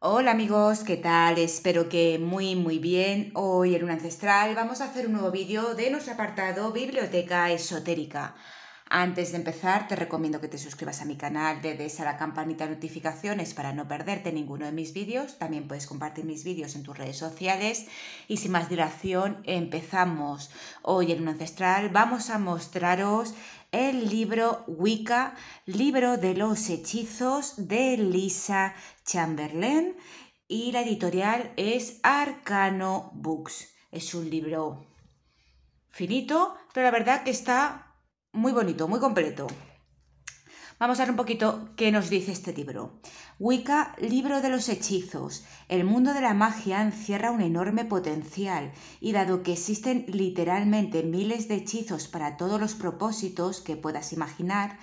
Hola amigos, ¿qué tal? Espero que muy muy bien. Hoy en Un Ancestral vamos a hacer un nuevo vídeo de nuestro apartado Biblioteca Esotérica. Antes de empezar, te recomiendo que te suscribas a mi canal, le des a la campanita de notificaciones para no perderte ninguno de mis vídeos. También puedes compartir mis vídeos en tus redes sociales. Y sin más dilación, empezamos. Hoy en Un Ancestral vamos a mostraros el libro Wicca, libro de los hechizos de Lisa Chamberlain y la editorial es Arcano Books. Es un libro finito, pero la verdad que está muy bonito, muy completo. Vamos a ver un poquito qué nos dice este libro. Wicca, libro de los hechizos. El mundo de la magia encierra un enorme potencial y dado que existen literalmente miles de hechizos para todos los propósitos que puedas imaginar,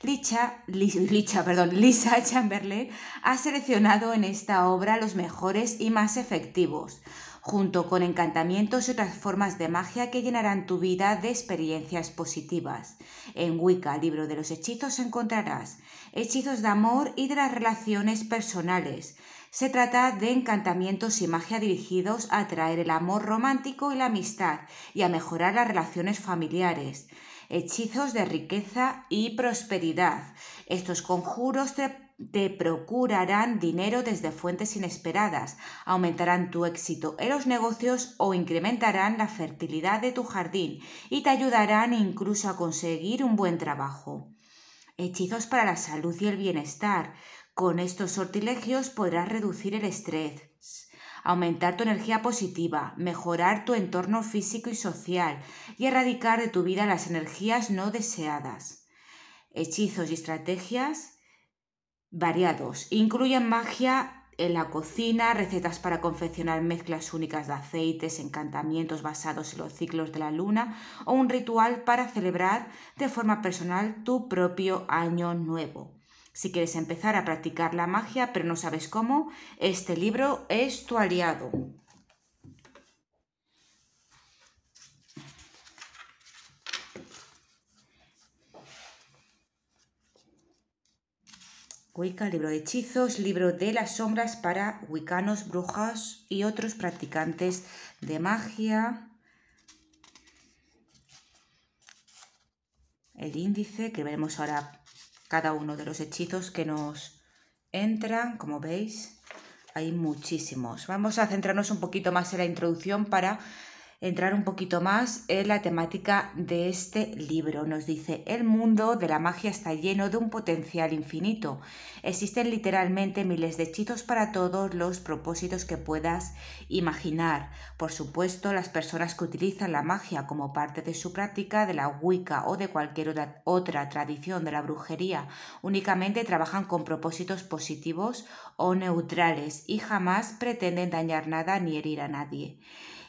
perdón, Lisa Chamberlain ha seleccionado en esta obra los mejores y más efectivos junto con encantamientos y otras formas de magia que llenarán tu vida de experiencias positivas. En Wicca, libro de los hechizos, encontrarás hechizos de amor y de las relaciones personales. Se trata de encantamientos y magia dirigidos a atraer el amor romántico y la amistad y a mejorar las relaciones familiares. Hechizos de riqueza y prosperidad. Estos conjuros te te procurarán dinero desde fuentes inesperadas, aumentarán tu éxito en los negocios o incrementarán la fertilidad de tu jardín y te ayudarán incluso a conseguir un buen trabajo. Hechizos para la salud y el bienestar. Con estos sortilegios podrás reducir el estrés, aumentar tu energía positiva, mejorar tu entorno físico y social y erradicar de tu vida las energías no deseadas. Hechizos y estrategias variados. Incluyen magia en la cocina, recetas para confeccionar mezclas únicas de aceites, encantamientos basados en los ciclos de la luna o un ritual para celebrar de forma personal tu propio año nuevo. Si quieres empezar a practicar la magia pero no sabes cómo, este libro es tu aliado. Wicca, libro de hechizos, libro de las sombras para wicanos, brujas y otros practicantes de magia. El índice, que veremos ahora cada uno de los hechizos que nos entran, como veis, hay muchísimos. Vamos a centrarnos un poquito más en la introducción para entrar un poquito más en la temática de este libro. Nos dice, el mundo de la magia está lleno de un potencial infinito. Existen literalmente miles de hechizos para todos los propósitos que puedas imaginar. Por supuesto, las personas que utilizan la magia como parte de su práctica de la Wicca o de cualquier otra tradición de la brujería únicamente trabajan con propósitos positivos o neutrales y jamás pretenden dañar nada ni herir a nadie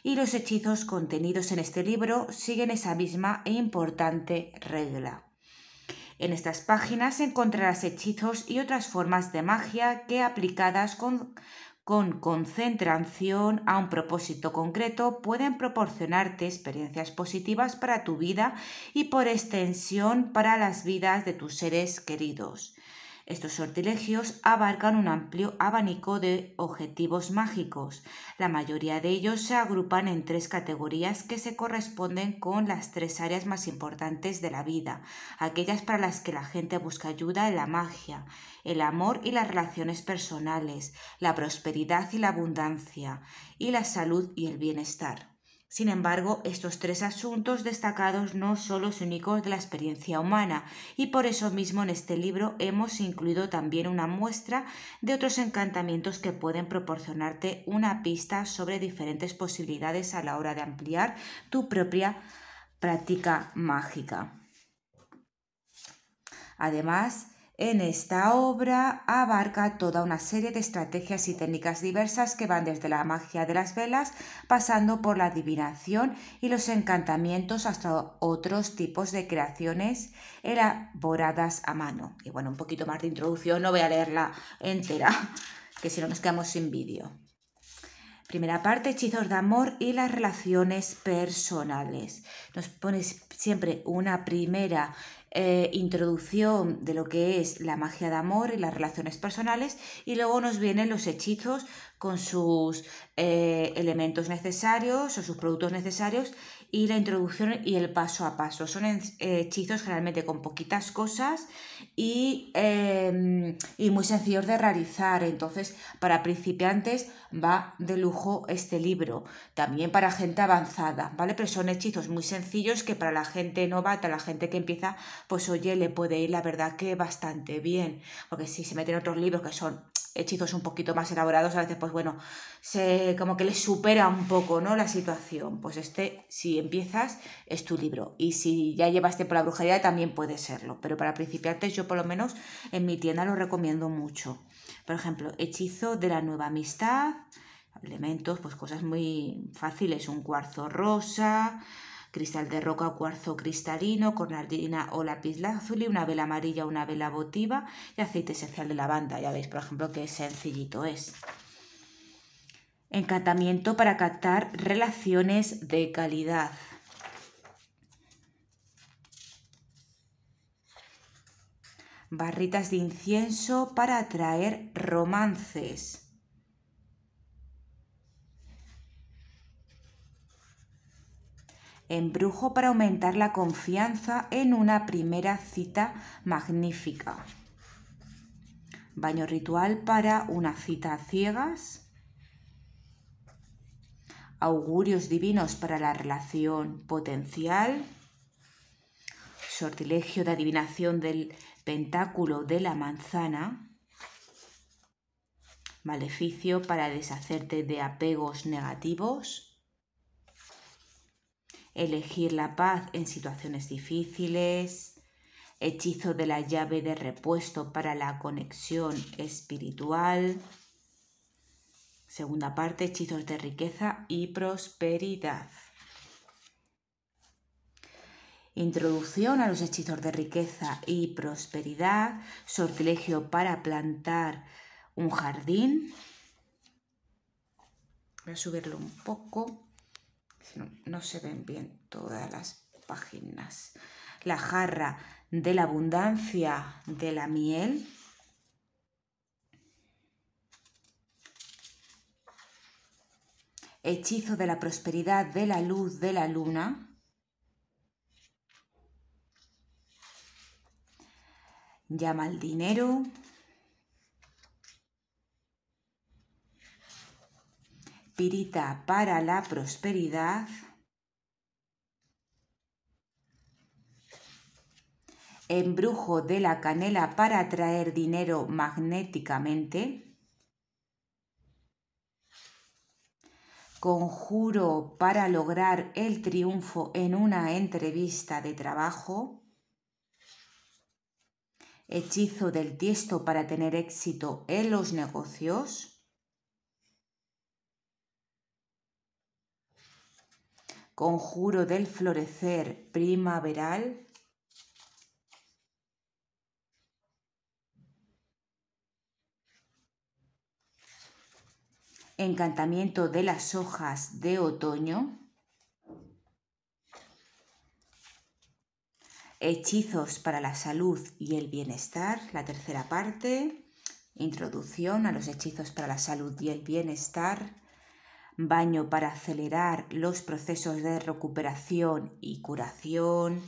y los hechizos contenidos en este libro siguen esa misma e importante regla. En estas páginas encontrarás hechizos y otras formas de magia que aplicadas con, con concentración a un propósito concreto pueden proporcionarte experiencias positivas para tu vida y por extensión para las vidas de tus seres queridos. Estos sortilegios abarcan un amplio abanico de objetivos mágicos. La mayoría de ellos se agrupan en tres categorías que se corresponden con las tres áreas más importantes de la vida, aquellas para las que la gente busca ayuda en la magia, el amor y las relaciones personales, la prosperidad y la abundancia, y la salud y el bienestar. Sin embargo, estos tres asuntos destacados no son los únicos de la experiencia humana y por eso mismo en este libro hemos incluido también una muestra de otros encantamientos que pueden proporcionarte una pista sobre diferentes posibilidades a la hora de ampliar tu propia práctica mágica. Además, en esta obra abarca toda una serie de estrategias y técnicas diversas que van desde la magia de las velas, pasando por la adivinación y los encantamientos hasta otros tipos de creaciones elaboradas a mano. Y bueno, un poquito más de introducción, no voy a leerla entera, que si no nos quedamos sin vídeo. Primera parte, hechizos de amor y las relaciones personales. Nos pones siempre una primera eh, introducción de lo que es la magia de amor y las relaciones personales y luego nos vienen los hechizos con sus eh, elementos necesarios o sus productos necesarios y la introducción y el paso a paso. Son eh, hechizos generalmente con poquitas cosas em, y, muy sencillos de realizar. Entonces, para principiantes va de lujo este libro. También para gente avanzada, ¿vale? Pero son hechizos muy sencillos que para la gente novata, la gente que empieza, pues oye, le puede ir la verdad que bastante bien. Porque si se meten otros libros que son hechizos un poquito más elaborados, a veces, pues bueno, se, como que les supera un poco, ¿no? La situación. Pues este, si empiezas, es tu libro. Y si ya llevas tiempo la brujería, también puede serlo. Pero para principiantes, yo por lo menos en mi tienda lo recomiendo mucho. Por ejemplo, hechizo de la nueva amistad, elementos, pues cosas muy fáciles, un cuarzo rosa, cristal de roca, cuarzo cristalino, cornalina o y una vela amarilla, una vela votiva y aceite esencial de lavanda. Ya veis, por ejemplo, qué sencillito es. Encantamiento para captar relaciones de calidad. Barritas de incienso para atraer romances. embrujo para aumentar la confianza en una primera cita magnífica. Baño ritual para una cita a ciegas. Augurios divinos para la relación potencial. Sortilegio de adivinación del pentáculo de la manzana. Maleficio para deshacerte de apegos negativos elegir la paz en situaciones difíciles, hechizo de la llave de repuesto para la conexión espiritual, segunda parte, hechizos de riqueza y prosperidad. Introducción a los hechizos de riqueza y prosperidad, sortilegio para plantar un jardín. Voy a subirlo un poco no se ven bien todas las páginas. La jarra de la abundancia de la miel. Hechizo de la prosperidad de la luz de la luna. Llama al dinero, para la Prosperidad. Embrujo de la canela para atraer dinero magnéticamente. Conjuro para lograr el triunfo en una entrevista de trabajo hechizo del tiesto para tener éxito en los negocios, conjuro del florecer primaveral, encantamiento de las hojas de otoño, hechizos para la salud y el bienestar, la tercera parte, introducción a los hechizos para la salud y el bienestar, baño para acelerar los procesos de recuperación y curación.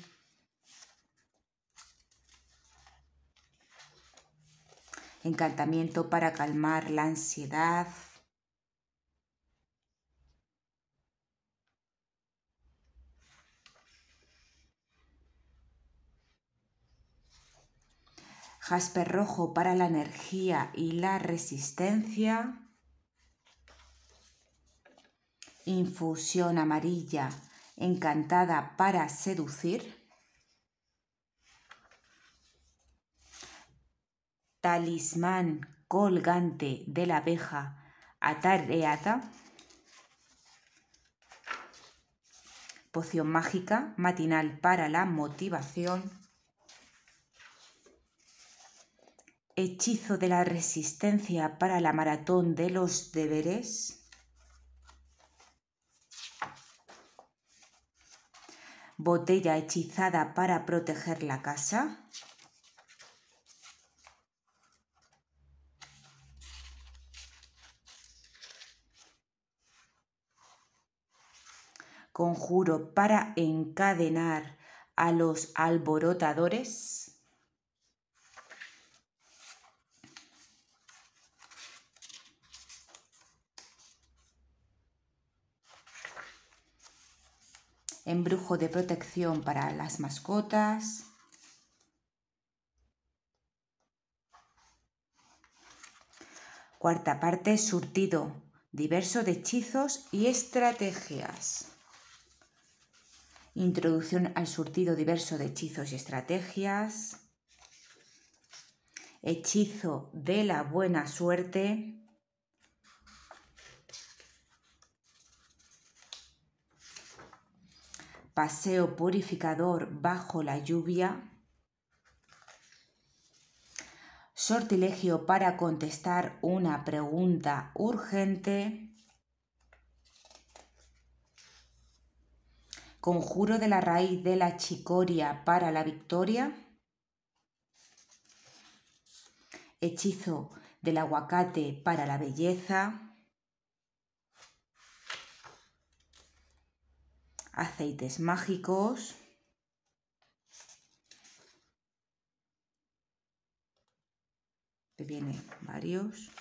Encantamiento para calmar la ansiedad. Jasper rojo para la energía y la resistencia infusión amarilla encantada para seducir, talismán colgante de la abeja atareata. poción mágica matinal para la motivación, hechizo de la resistencia para la maratón de los deberes, botella hechizada para proteger la casa. Conjuro para encadenar a los alborotadores. embrujo de protección para las mascotas. Cuarta parte, surtido diverso de hechizos y estrategias. Introducción al surtido diverso de hechizos y estrategias. Hechizo de la buena suerte. paseo purificador bajo la lluvia, sortilegio para contestar una pregunta urgente, conjuro de la raíz de la chicoria para la victoria, hechizo del aguacate para la belleza, aceites mágicos. Que viene varios.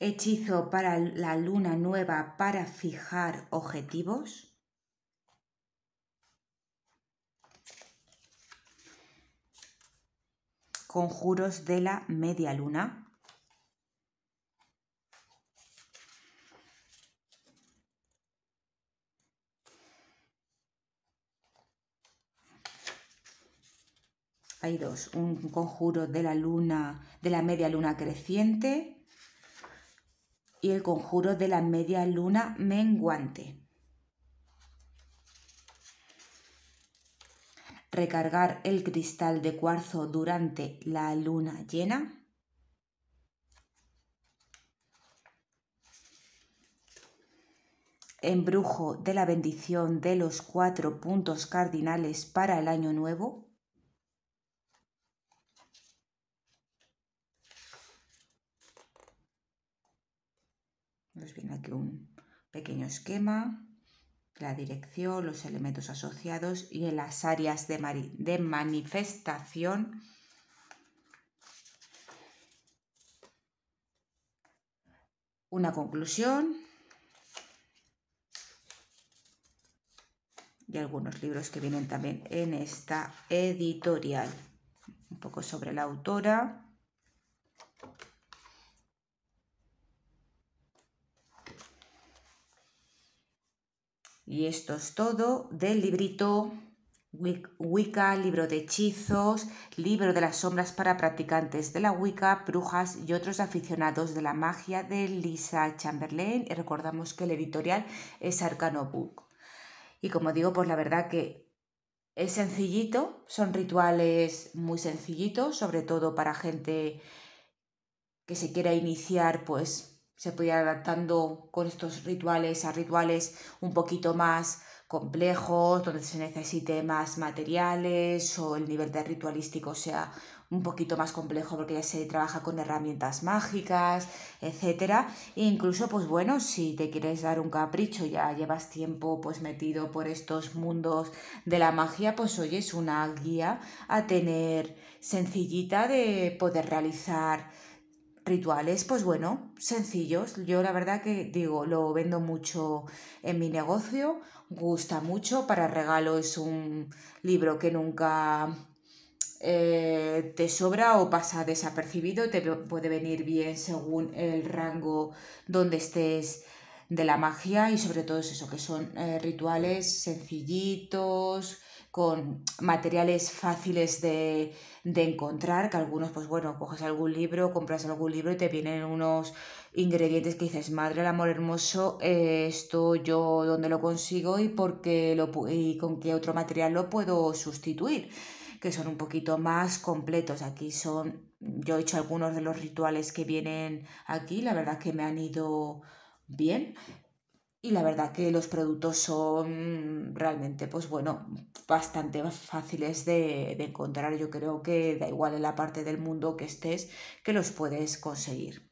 Hechizo para la luna nueva para fijar objetivos. Conjuros de la media luna. Hay dos, un conjuro de la luna, de la media luna creciente y el conjuro de la media luna menguante. Recargar el cristal de cuarzo durante la luna llena. embrujo de la bendición de los cuatro puntos cardinales para el año nuevo. Pues viene aquí un pequeño esquema, la dirección, los elementos asociados y en las áreas de manifestación. Una conclusión y algunos libros que vienen también en esta editorial. Un poco sobre la autora. Y esto es todo del librito Wicca, libro de hechizos, libro de las sombras para practicantes de la Wicca, brujas y otros aficionados de la magia de Lisa Chamberlain. Y recordamos que el editorial es Arcano Book. Y como digo, pues la verdad que es sencillito, son rituales muy sencillitos, sobre todo para gente que se quiera iniciar, pues se puede ir adaptando con estos rituales a rituales un poquito más complejos, donde se necesite más materiales o el nivel de ritualístico sea un poquito más complejo porque ya se trabaja con herramientas mágicas, etcétera. E incluso, pues bueno, si te quieres dar un capricho, ya llevas tiempo pues metido por estos mundos de la magia, pues hoy es una guía a tener sencillita de poder realizar rituales, pues bueno, sencillos. Yo la verdad que digo, lo vendo mucho en mi negocio, gusta mucho. Para regalo es un libro que nunca eh, te sobra o pasa desapercibido, te puede venir bien según el rango donde estés de la magia y sobre todo es eso, que son eh, rituales sencillitos, con materiales fáciles de, encontrar, que algunos, pues bueno, coges algún libro, compras algún libro y te vienen unos ingredientes que dices, madre el amor hermoso, esto yo dónde lo consigo y, por qué lo, y con qué otro material lo puedo sustituir, que son un poquito más completos. Aquí son, yo he hecho algunos de los rituales que vienen aquí, la verdad que me han ido bien. Y la verdad que los productos son realmente, pues bueno, bastante fáciles de, encontrar. Yo creo que da igual en la parte del mundo que estés, que los puedes conseguir.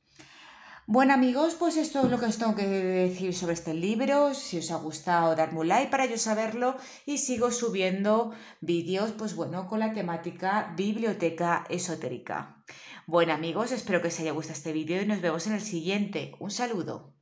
Bueno amigos, pues esto es lo que os tengo que decir sobre este libro. Si os ha gustado, darme un like para yo saberlo y sigo subiendo vídeos, pues bueno, con la temática biblioteca esotérica. Bueno amigos, espero que os haya gustado este vídeo y nos vemos en el siguiente. Un saludo.